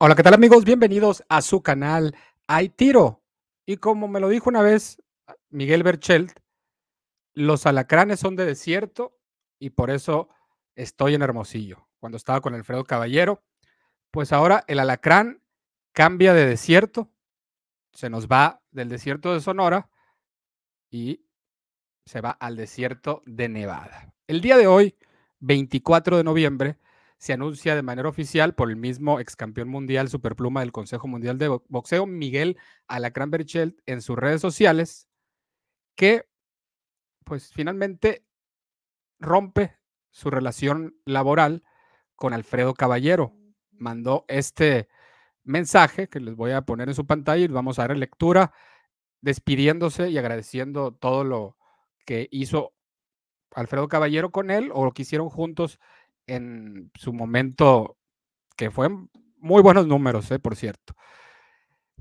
Hola, ¿qué tal amigos? Bienvenidos a su canal Hay Tiro. Y como me lo dijo una vez ah, Miguel Berchelt, los alacranes son de desierto y por eso estoy en Hermosillo. Cuando estaba con Alfredo Caballero, pues ahora el alacrán cambia de desierto, se nos va del desierto de Sonora y se va al desierto de Nevada. El día de hoy, 24 de noviembre, se anuncia de manera oficial por el mismo ex campeón mundial superpluma del Consejo Mundial de Boxeo, Miguel Alacrán Berchelt, en sus redes sociales, que pues finalmente rompe su relación laboral con Alfredo Caballero. Mandó este mensaje que les voy a poner en su pantalla y vamos a dar lectura, despidiéndose y agradeciendo todo lo que hizo Alfredo Caballero con él o lo que hicieron juntos en su momento, que fue muy buenos números, eh, por cierto.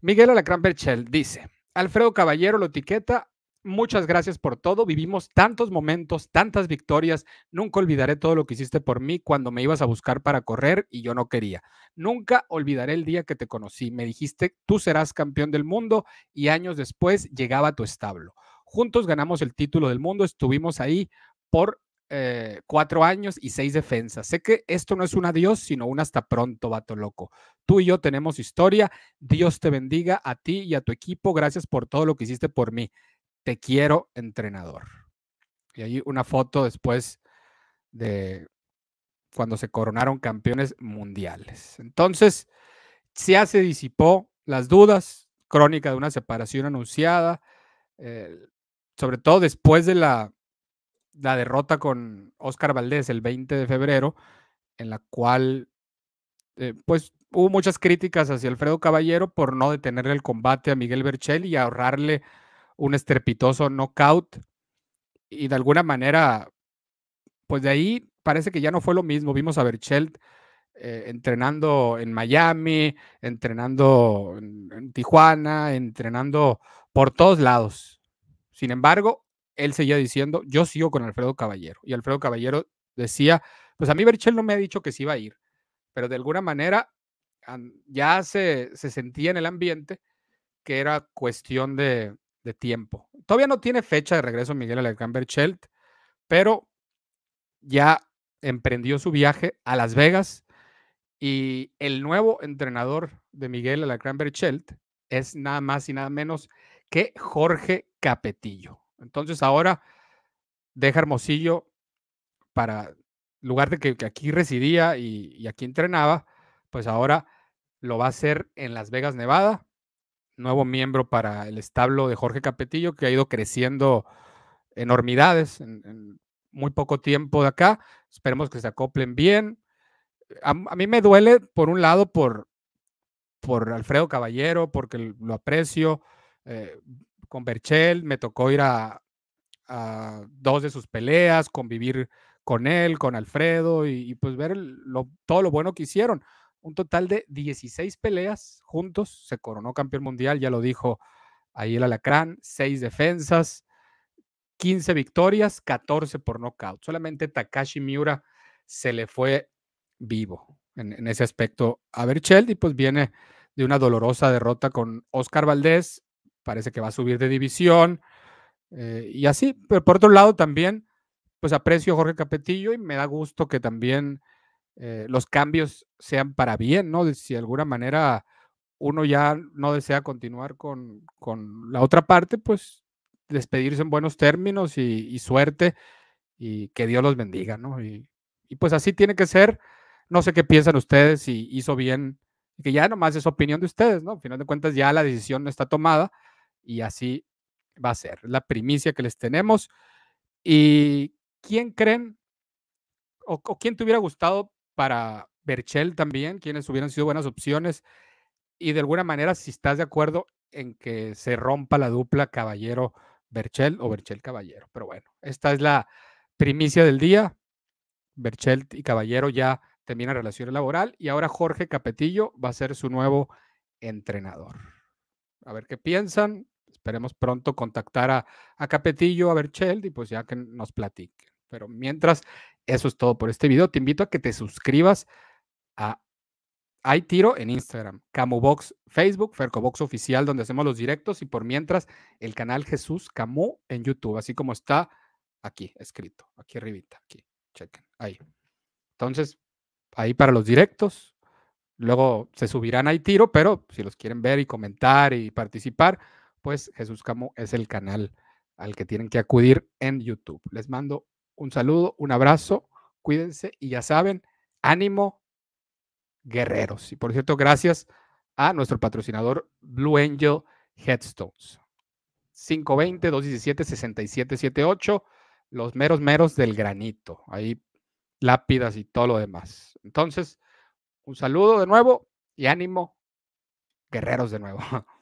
Miguel Alacrán Berchel dice, Alfredo Caballero lo etiqueta, muchas gracias por todo, vivimos tantos momentos, tantas victorias, nunca olvidaré todo lo que hiciste por mí cuando me ibas a buscar para correr y yo no quería. Nunca olvidaré el día que te conocí, me dijiste, tú serás campeón del mundo y años después llegaba a tu establo. Juntos ganamos el título del mundo, estuvimos ahí por eh, cuatro años y seis defensas. Sé que esto no es un adiós, sino un hasta pronto, vato loco. Tú y yo tenemos historia. Dios te bendiga a ti y a tu equipo. Gracias por todo lo que hiciste por mí. Te quiero, entrenador. Y ahí una foto después de cuando se coronaron campeones mundiales. Entonces, ya se disipó las dudas, crónica de una separación anunciada, eh, sobre todo después de la la derrota con Oscar Valdés el 20 de febrero, en la cual eh, pues hubo muchas críticas hacia Alfredo Caballero por no detenerle el combate a Miguel Berchel y ahorrarle un estrepitoso knockout. Y de alguna manera, pues de ahí parece que ya no fue lo mismo. Vimos a Berchel eh, entrenando en Miami, entrenando en Tijuana, entrenando por todos lados. Sin embargo, él seguía diciendo, yo sigo con Alfredo Caballero. Y Alfredo Caballero decía, pues a mí Berchel no me ha dicho que se iba a ir, pero de alguna manera ya se, se sentía en el ambiente que era cuestión de, tiempo. Todavía no tiene fecha de regreso Miguel Alarcán Berchelt, pero ya emprendió su viaje a Las Vegas y el nuevo entrenador de Miguel Alarcán Berchelt es nada más y nada menos que Jorge Capetillo. Entonces ahora deja Hermosillo para lugar de que, aquí residía y, aquí entrenaba, pues ahora lo va a hacer en Las Vegas, Nevada, nuevo miembro para el establo de Jorge Capetillo, que ha ido creciendo enormidades en, muy poco tiempo de acá. Esperemos que se acoplen bien. A, mí me duele, por un lado, por, por Alfredo Caballero, porque lo aprecio. Eh, con Berchel, me tocó ir a, dos de sus peleas, convivir con él, con Alfredo y, pues ver todo lo bueno que hicieron. Un total de 16 peleas juntos, se coronó campeón mundial, ya lo dijo ahí el Alacrán, Seis defensas, 15 victorias, 14 por nocaut. Solamente Takashi Miura se le fue vivo en, ese aspecto a Berchel y pues viene de una dolorosa derrota con Oscar Valdés parece que va a subir de división eh, y así. Pero por otro lado también, pues aprecio Jorge Capetillo y me da gusto que también eh, los cambios sean para bien, ¿no? Si de alguna manera uno ya no desea continuar con, la otra parte, pues despedirse en buenos términos y, suerte y que Dios los bendiga, ¿no? Y, pues así tiene que ser. No sé qué piensan ustedes si hizo bien, que ya nomás es opinión de ustedes, ¿no? Al final de cuentas ya la decisión no está tomada y así va a ser. La primicia que les tenemos. ¿Y quién creen o, quién te hubiera gustado para Berchel también? Quienes hubieran sido buenas opciones? Y de alguna manera, si estás de acuerdo en que se rompa la dupla Caballero Berchel o Berchel Caballero. Pero bueno, esta es la primicia del día. Berchel y Caballero ya terminan relación laboral y ahora Jorge Capetillo va a ser su nuevo entrenador. A ver qué piensan, esperemos pronto contactar a, a Capetillo, a Bercheld y pues ya que nos platiquen. Pero mientras, eso es todo por este video. Te invito a que te suscribas a hay tiro en Instagram, Camubox Facebook, Fercobox Oficial, donde hacemos los directos y por mientras el canal Jesús Camu en YouTube, así como está aquí escrito, aquí arribita, aquí, chequen, ahí. Entonces, ahí para los directos, luego se subirán hay tiro, pero si los quieren ver y comentar y participar, pues Jesús Camo es el canal al que tienen que acudir en YouTube. Les mando un saludo, un abrazo, cuídense y ya saben, ánimo, guerreros. Y por cierto, gracias a nuestro patrocinador Blue Angel Headstones. 520-217-6778, los meros meros del granito. Ahí lápidas y todo lo demás. Entonces, un saludo de nuevo y ánimo, guerreros de nuevo.